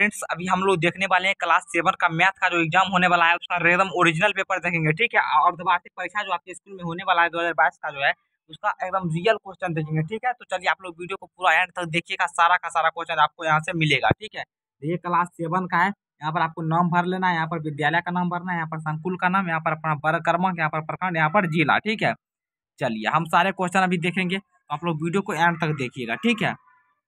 friends अभी हम लोग देखने वाले हैं क्लास सेवन का मैथ का जो एग्जाम होने वाला है उसका रेदम ओरिजिनल पेपर देखेंगे ठीक है और अर्धवार्षिक परीक्षा जो आपके स्कूल में होने वाला है दो का जो है उसका एकदम रियल क्वेश्चन देखेंगे ठीक है तो चलिए आप लोग वीडियो को पूरा एंड तक देखिएगा सारा का सारा क्वेश्चन आपको यहाँ से मिलेगा ठीक है तो ये क्लास सेवन का है यहाँ पर आपको नाम भर लेना है यहाँ पर विद्यालय का नाम भरना है यहाँ पर संकुल का नाम यहाँ पर अपना वर्ग यहाँ पर प्रखंड यहाँ पर जिला ठीक है चलिए हम सारे क्वेश्चन अभी देखेंगे तो आप लोग वीडियो को एंड तक देखिएगा ठीक है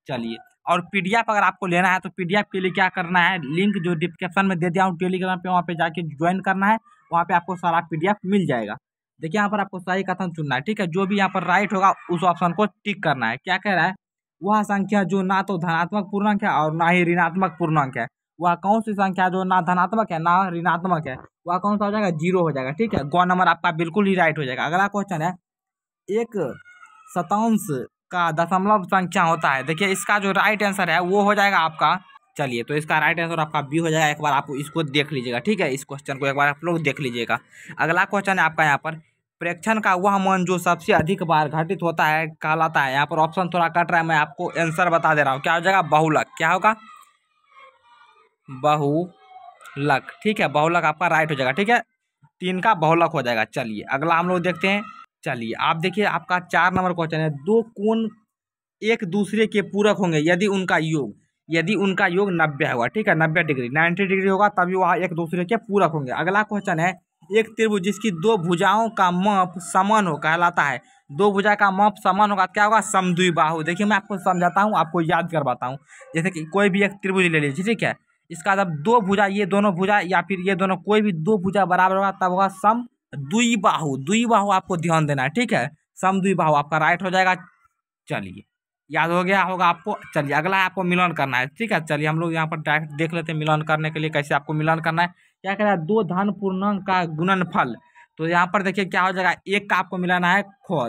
चलिए और पीडीएफ अगर आपको लेना है तो पीडीएफ के लिए क्या करना है लिंक जो डिस्क्रिप्शन में दे दिया हूँ टेलीग्राम पे वहाँ पे जाके ज्वाइन करना है वहाँ पे आपको सारा पीडीएफ मिल जाएगा देखिए यहाँ पर आपको सही कथन चुनना है ठीक है जो भी यहाँ पर राइट होगा उस ऑप्शन को टिक करना है क्या कह रहा है वह संख्या जो ना तो धनात्मक पूर्णांक है और ना ही ऋणात्मक पूर्णांक है वह कौन सी संख्या जो ना धनात्मक है ना ऋणात्मक है वह कौन सा हो जाएगा जीरो हो जाएगा ठीक है गौ नंबर आपका बिल्कुल ही राइट हो जाएगा अगला क्वेश्चन है एक शतांश का दशमलव संख्या होता है देखिए इसका जो राइट आंसर है वो हो जाएगा आपका चलिए तो इसका राइट आंसर आपका बी हो जाएगा एक बार आप इसको देख लीजिएगा ठीक है इस क्वेश्चन को एक बार आप लोग देख लीजिएगा अगला क्वेश्चन है आपका यहाँ पर प्रेक्षण का वह मन जो सबसे अधिक बार घटित होता है कहलाता है यहाँ पर ऑप्शन थोड़ा कट रहा है मैं आपको आंसर बता दे रहा हूँ क्या हो जाएगा बहुलक क्या होगा बहुलक ठीक है बहुलक आपका राइट हो जाएगा ठीक है तीन का बहुलक हो जाएगा चलिए अगला हम लोग देखते हैं चलिए आप देखिए आपका चार नंबर क्वेश्चन है दो कोण एक दूसरे के पूरक होंगे यदि उनका योग यदि उनका योग नब्बे होगा ठीक है नब्बे डिग्री नाइन्टी डिग्री होगा तभी वह एक दूसरे के पूरक होंगे अगला क्वेश्चन है एक त्रिभुज जिसकी दो भुजाओं का माप समान हो कहलाता है दो भुजा का माप समान होगा क्या होगा बाहु देखिए मैं आपको समझाता हूँ आपको याद करवाता हूँ जैसे कि कोई भी एक त्रिभुज ले लीजिए ठीक है इसका जब मतलब दो भुजा ये दोनों भुजा या फिर ये दोनों कोई भी दो भुजा बराबर होगा तब होगा सम दुई बाहु दुई बाहु आपको ध्यान देना है ठीक है सम दुई बाहु आपका राइट हो जाएगा चलिए याद हो गया होगा आपको चलिए अगला है आपको मिलन करना है ठीक है चलिए हम लोग यहाँ पर डायरेक्ट देख लेते हैं मिलन करने के लिए कैसे आपको मिलन करना है क्या कह रहा है दो धन पूर्णांक का गुणनफल तो यहाँ पर देखिए क्या हो जाएगा एक का आपको मिलाना है ख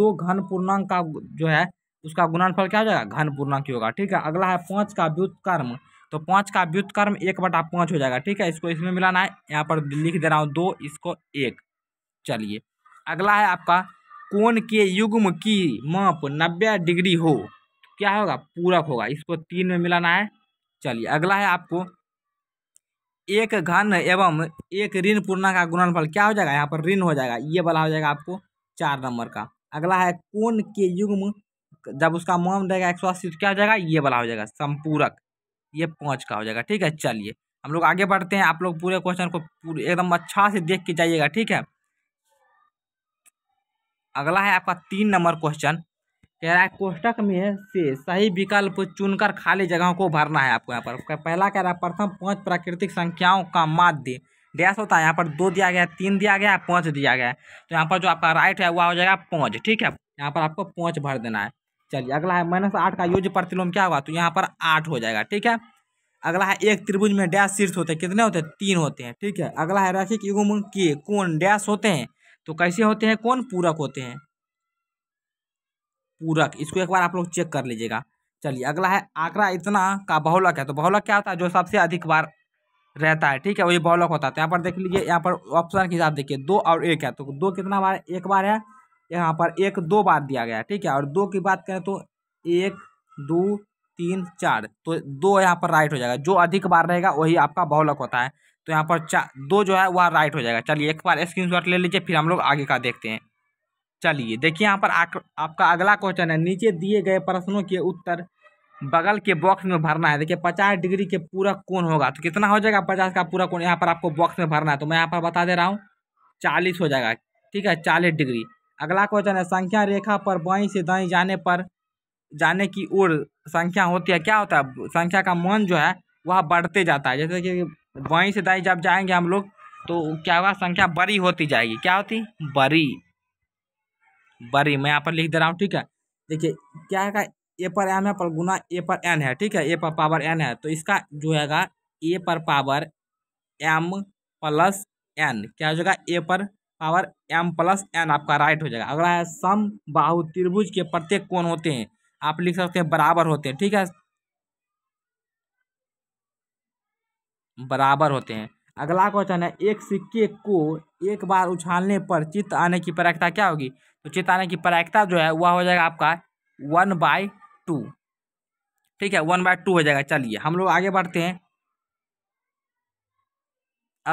दो घन पूर्णांक का जो है उसका गुणनफल क्या हो जाएगा घन पूर्णांक होगा ठीक है अगला है पाँच का व्युत्कर्म तो पाँच का व्युत्कर्म एक बटा पाँच हो जाएगा ठीक है इसको इसमें मिलाना है यहाँ पर लिख दे रहा हूँ दो इसको एक चलिए अगला है आपका कोण के युग्म की माप नब्बे डिग्री हो तो क्या होगा पूरक होगा इसको तीन में मिलाना है चलिए अगला है आपको एक घन एवं एक ऋण पूर्णा का गुणनफल क्या हो जाएगा यहाँ पर ऋण हो जाएगा ये वाला हो जाएगा आपको चार नंबर का अगला है कोण के युग्म जब उसका मोम रहेगा एक सौ अस्सी तो क्या हो जाएगा ये वाला हो जाएगा संपूरक ये पाँच का हो जाएगा ठीक है चलिए हम लोग आगे बढ़ते हैं आप लोग पूरे क्वेश्चन को पूरे एकदम अच्छा से देख के जाइएगा ठीक है अगला है आपका तीन नंबर क्वेश्चन कह रहा है कोष्टक में से सही विकल्प चुनकर खाली जगहों को भरना है आपको यहाँ पर पहला कह रहा है प्रथम पांच प्राकृतिक संख्याओं का माध्य डैश होता है यहाँ पर दो दिया गया है तीन दिया गया है पाँच दिया गया है तो यहाँ पर जो आपका राइट है वह हो जाएगा पाँच ठीक है यहाँ पर आपको पाँच भर देना है चलिए अगला है माइनस आठ का योज प्रतिलोम क्या हुआ तो यहाँ पर आठ हो जाएगा ठीक है अगला है एक त्रिभुज में डैश शीर्ष होते हैं कितने होते हैं तीन होते हैं ठीक है अगला है रैखिक युगम के कौन डैश होते हैं तो कैसे होते हैं कौन पूरक होते हैं पूरक इसको एक बार आप लोग चेक कर लीजिएगा चलिए अगला है आंकड़ा इतना का बहुलक है तो बहुलक क्या होता है जो सबसे अधिक बार रहता है ठीक है वही बहुलक होता है तो यहाँ पर देख लीजिए यहाँ पर ऑप्शन के हिसाब देखिए दो और एक है तो दो कितना बार एक बार है यहाँ पर एक दो बार दिया गया है ठीक है और दो की बात करें तो एक दो तीन चार तो दो यहाँ पर राइट हो जाएगा जो अधिक बार रहेगा वही आपका बहुलक होता है तो यहाँ पर चार दो जो है वह राइट हो जाएगा चलिए एक बार स्क्रीन शॉट ले लीजिए फिर हम लोग आगे का देखते हैं चलिए देखिए यहाँ पर आक, आपका अगला क्वेश्चन है नीचे दिए गए प्रश्नों के उत्तर बगल के बॉक्स में भरना है देखिए पचास डिग्री के पूरा कोण होगा तो कितना हो जाएगा पचास का पूरा कोण यहाँ पर आपको बॉक्स में भरना है तो मैं यहाँ पर बता दे रहा हूँ चालीस हो जाएगा ठीक है चालीस डिग्री अगला क्वेश्चन है संख्या रेखा पर बाई से दाई जाने पर जाने की ओर संख्या होती है क्या होता है संख्या का मान जो है वह बढ़ते जाता है जैसे कि बाई से दाई जब जाएंगे हम लोग तो क्या होगा संख्या बड़ी होती जाएगी क्या होती बड़ी बड़ी मैं यहाँ पर लिख दे रहा हूँ ठीक है देखिए क्या है ए पर एम है पर गुना ए पर एन है ठीक है ए पर पावर एन है तो इसका जो हैगा ए पर पावर एम प्लस एन क्या हो जाएगा ए पर पावर एम प्लस एन आपका राइट हो जाएगा अगला है सम बाहु त्रिभुज के प्रत्येक कोण होते हैं आप लिख सकते हैं बराबर होते हैं ठीक है बराबर होते हैं अगला क्वेश्चन है एक सिक्के को एक बार उछालने पर चित्त आने की प्रायिकता क्या होगी तो चित्त आने की प्रायिकता जो है वह हो जाएगा आपका वन बाय टू ठीक है वन बाय टू हो जाएगा चलिए हम लोग आगे बढ़ते हैं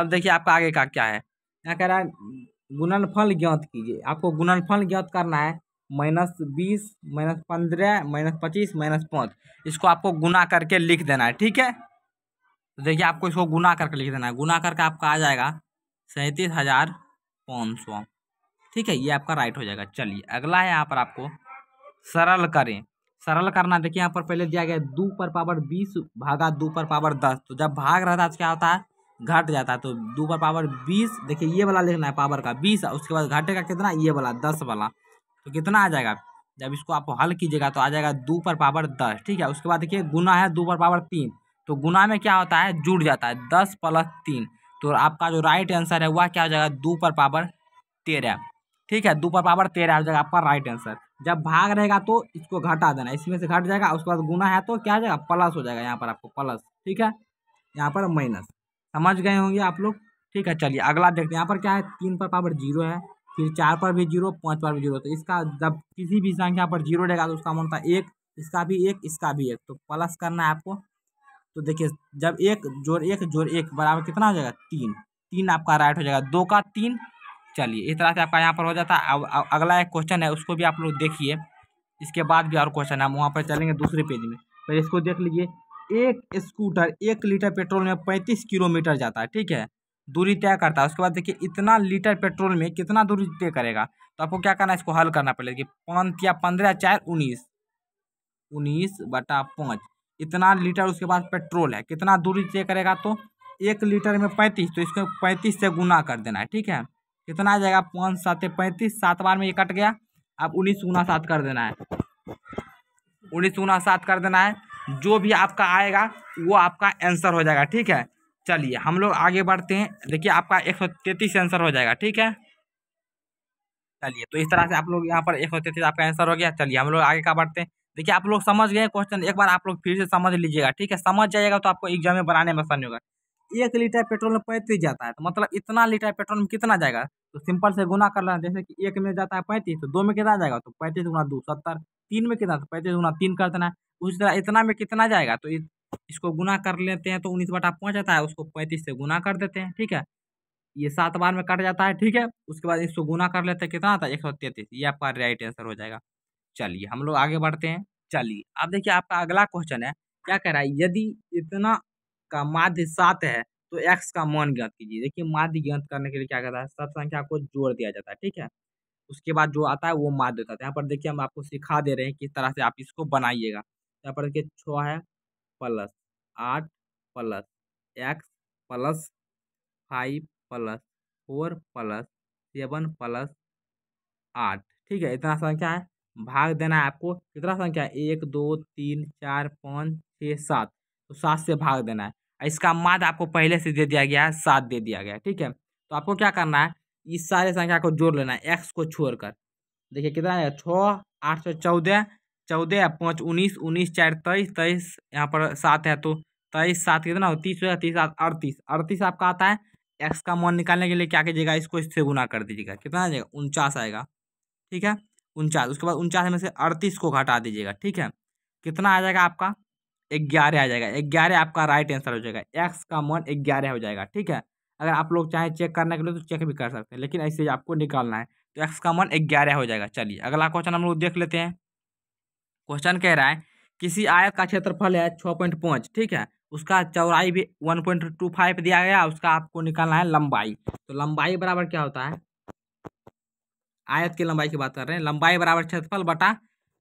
अब देखिए आपका आगे का क्या है यहाँ कह रहा है गुणनफल ज्ञात कीजिए आपको गुणनफल ज्ञात करना है माइनस बीस माइनस पंद्रह माइनस पच्चीस माइनस पाँच इसको आपको गुना करके लिख देना है ठीक है तो देखिए आपको इसको गुना करके लिख देना है गुना करके आपका आ जाएगा सैंतीस हज़ार पाँच सौ ठीक है ये आपका राइट हो जाएगा चलिए अगला है यहाँ पर आपको सरल करें सरल करना देखिए यहाँ पर पहले दिया गया दो पर पावर बीस भागा दो पर पावर दस तो जब भाग रहता है तो क्या होता है घट जाता है तो दो बार पावर बीस देखिए ये वाला लिखना है पावर का बीस उसके बाद घटेगा कितना ये वाला दस वाला तो कितना आ जाएगा जब इसको आप हल कीजिएगा तो आ जाएगा दो पर पावर दस ठीक है उसके बाद देखिए गुना है दो पर पावर तीन तो गुना में क्या होता है जुड़ जाता है दस प्लस तीन तो आपका जो राइट आंसर है वह क्या हो जाएगा दो पर पावर तेरह ठीक है दो पर पावर तेरह हो जाएगा आपका राइट आंसर जब भाग रहेगा तो इसको घटा देना इसमें से घट जाएगा उसके बाद गुना है तो क्या हो जाएगा प्लस हो जाएगा यहाँ पर आपको प्लस ठीक है यहाँ पर माइनस समझ गए होंगे आप लोग ठीक है चलिए अगला देखते हैं यहाँ पर क्या है तीन पर पावर जीरो है फिर चार पर भी जीरो पाँच पर भी जीरो तो इसका जब किसी भी संख्या पर जीरो रहेगा तो उसका मानता होता है एक इसका भी एक इसका भी एक तो प्लस करना है आपको तो देखिए जब एक जोड़ एक जोड़ एक बराबर कितना हो जाएगा तीन तीन आपका राइट हो जाएगा दो का तीन चलिए इस तरह से आपका यहाँ पर हो जाता है अगला एक क्वेश्चन है उसको भी आप लोग देखिए इसके बाद भी और क्वेश्चन है हम वहाँ पर चलेंगे दूसरे पेज में पहले तो इसको देख लीजिए एक स्कूटर एक लीटर पेट्रोल में पैंतीस किलोमीटर जाता है ठीक है दूरी तय करता है उसके बाद देखिए इतना लीटर पेट्रोल में कितना दूरी तय करेगा तो आपको क्या करना है इसको हल करना पड़ेगा कि पाँच या पंद्रह चार उन्नीस उन्नीस बटा पाँच इतना लीटर उसके बाद पेट्रोल है कितना दूरी तय करेगा तो एक लीटर में पैंतीस तो इसको पैंतीस से गुना कर देना है ठीक है कितना आ जाएगा पाँच सात पैंतीस सात बार में ये कट गया अब उन्नीस गुना सात कर देना है उन्नीस गुना सात कर देना है जो भी आपका आएगा वो आपका आंसर हो जाएगा ठीक है चलिए हम लोग आगे बढ़ते हैं देखिए आपका एक सौ आंसर हो जाएगा ठीक है चलिए तो इस तरह से आप लोग यहाँ पर एक सौ तैतीस आपका आंसर हो गया चलिए हम लोग आगे का बढ़ते हैं देखिए आप लोग समझ गए क्वेश्चन एक बार आप लोग फिर से समझ लीजिएगा ठीक है समझ जाएगा तो आपको एग्जाम में बनाने में आसानी होगा एक लीटर पेट्रोल में पैंतीस जाता है तो मतलब इतना लीटर पेट्रोल में कितना जाएगा तो सिंपल से गुना कर लेना जैसे कि एक में जाता है पैंतीस तो दो में कितना जाएगा तो पैंतीस गुना दो सत्तर तीन में कितना पैंतीस गुना तीन कर देना है उसी तरह इतना में कितना जाएगा तो इसको गुना कर लेते हैं तो उन्नीस बटा पाँच आता है उसको पैंतीस से गुना कर देते हैं ठीक है ये सात बार में कट जाता है ठीक है उसके बाद इसको गुना कर लेते हैं कितना आता है एक सौ तैंतीस ये आपका राइट आंसर हो जाएगा चलिए हम लोग आगे बढ़ते हैं चलिए अब देखिए आपका अगला क्वेश्चन है क्या कह रहा है यदि इतना का माध्य सात है तो एक्स का मान ज्ञात कीजिए देखिए माध्य ज्ञात करने के लिए क्या कहता है सब संख्या को जोड़ दिया जाता है ठीक है उसके बाद जो आता है वो मार देता था तो यहाँ पर देखिए हम आपको सिखा दे रहे हैं किस तरह से आप इसको बनाइएगा तो यहाँ पर देखिए छ है प्लस आठ plus x plus five plus four plus seven plus आठ ठीक है इतना संख्या है भाग देना है आपको कितना संख्या है एक दो तीन चार पाँच छः सात तो सात से भाग देना है इसका माद आपको पहले से दे दिया गया है सात दे दिया गया है ठीक है तो आपको क्या करना है इस सारे संख्या को जोड़ लेना है एक्स को छोड़कर देखिए कितना आएगा छः आठ सौ चौदह चौदह पाँच उन्नीस उन्नीस चार तेईस तेईस यहाँ पर सात है तो तेईस सात कितना हो तीस हो तीस सात अड़तीस अड़तीस आपका आता है एक्स का मान निकालने के लिए क्या कीजिएगा इसको इससे गुना कर दीजिएगा कितना आ जाएगा उनचास आएगा ठीक है उनचास उसके बाद उनचास में से अड़तीस को घटा दीजिएगा ठीक है कितना आ जाएगा आपका ग्यारह आ जाएगा ग्यारह आपका राइट आंसर हो जाएगा एक्स का मान ग्यारह हो जाएगा ठीक है अगर आप लोग चाहें चेक करने के लिए तो चेक भी कर सकते हैं लेकिन ऐसे आपको निकालना है तो एक्स का मन ग्यारह हो जाएगा चलिए अगला क्वेश्चन हम लोग देख लेते हैं क्वेश्चन कह रहा है किसी आयत का क्षेत्रफल है छः पॉइंट पाँच ठीक है उसका चौड़ाई भी वन पॉइंट टू फाइव दिया गया उसका आपको निकालना है लंबाई तो लंबाई बराबर क्या होता है आयत की लंबाई की बात कर रहे हैं लंबाई बराबर क्षेत्रफल बटा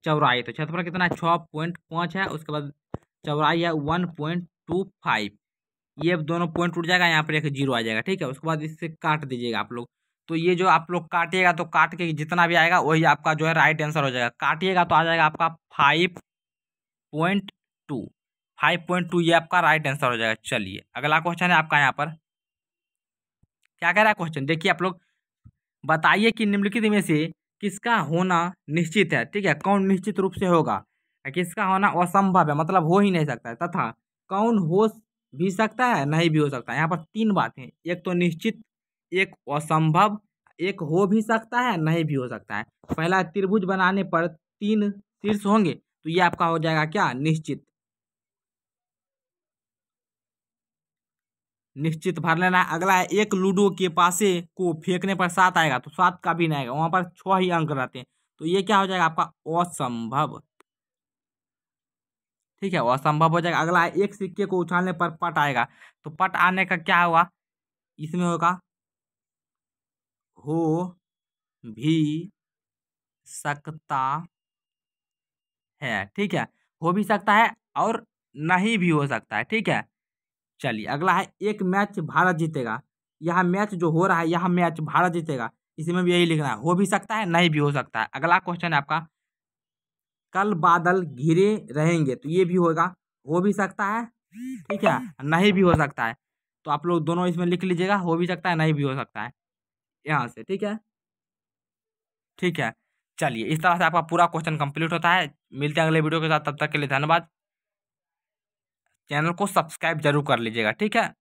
चौड़ाई तो क्षेत्रफल कितना है छः पॉइंट पाँच है उसके बाद चौड़ाई है वन पॉइंट टू फाइव ये दोनों पॉइंट उठ जाएगा यहाँ पर एक जीरो आ जाएगा ठीक है उसके बाद इससे काट दीजिएगा आप लोग तो ये जो आप लोग काटिएगा तो काट के जितना भी आएगा वही आपका जो है राइट आंसर हो जाएगा काटिएगा तो आ जाएगा आपका five point two five point two ये आपका राइट आंसर हो जाएगा चलिए अगला क्वेश्चन है आपका यहाँ पर क्या कह रहा है क्वेश्चन देखिए आप लोग बताइए कि निम्नलिखित में से किसका होना निश्चित है ठीक है कौन निश्चित रूप से होगा किसका होना असंभव है मतलब हो ही नहीं सकता तथा कौन हो भी सकता है नहीं भी हो सकता है यहाँ पर तीन बातें एक तो निश्चित एक असंभव एक हो भी सकता है नहीं भी हो सकता है पहला त्रिभुज बनाने पर तीन शीर्ष होंगे तो ये आपका हो जाएगा क्या निश्चित निश्चित भर लेना है अगला है एक लूडो के पासे को फेंकने पर सात आएगा तो सात का भी नहीं आएगा वहां पर छह ही अंक रहते हैं तो ये क्या हो जाएगा आपका असंभव ठीक है वो असंभव हो जाएगा अगला एक सिक्के को उछालने पर पट आएगा तो पट आने का क्या होगा इसमें होगा हो भी सकता है ठीक है हो भी सकता है और नहीं भी हो सकता है ठीक है चलिए अगला है एक मैच भारत जीतेगा यह मैच जो हो रहा है यह मैच भारत जीतेगा इसमें भी यही लिखना है हो भी सकता है नहीं भी हो सकता है अगला क्वेश्चन है आपका कल बादल घिरे रहेंगे तो ये भी होगा हो भी सकता है ठीक है नहीं भी हो सकता है तो आप लोग दोनों इसमें लिख लीजिएगा हो भी सकता है नहीं भी हो सकता है यहाँ से ठीक है ठीक है चलिए इस तरह से आपका पूरा क्वेश्चन कंप्लीट होता है मिलते हैं अगले वीडियो के साथ तब तक के लिए धन्यवाद चैनल को सब्सक्राइब जरूर कर लीजिएगा ठीक है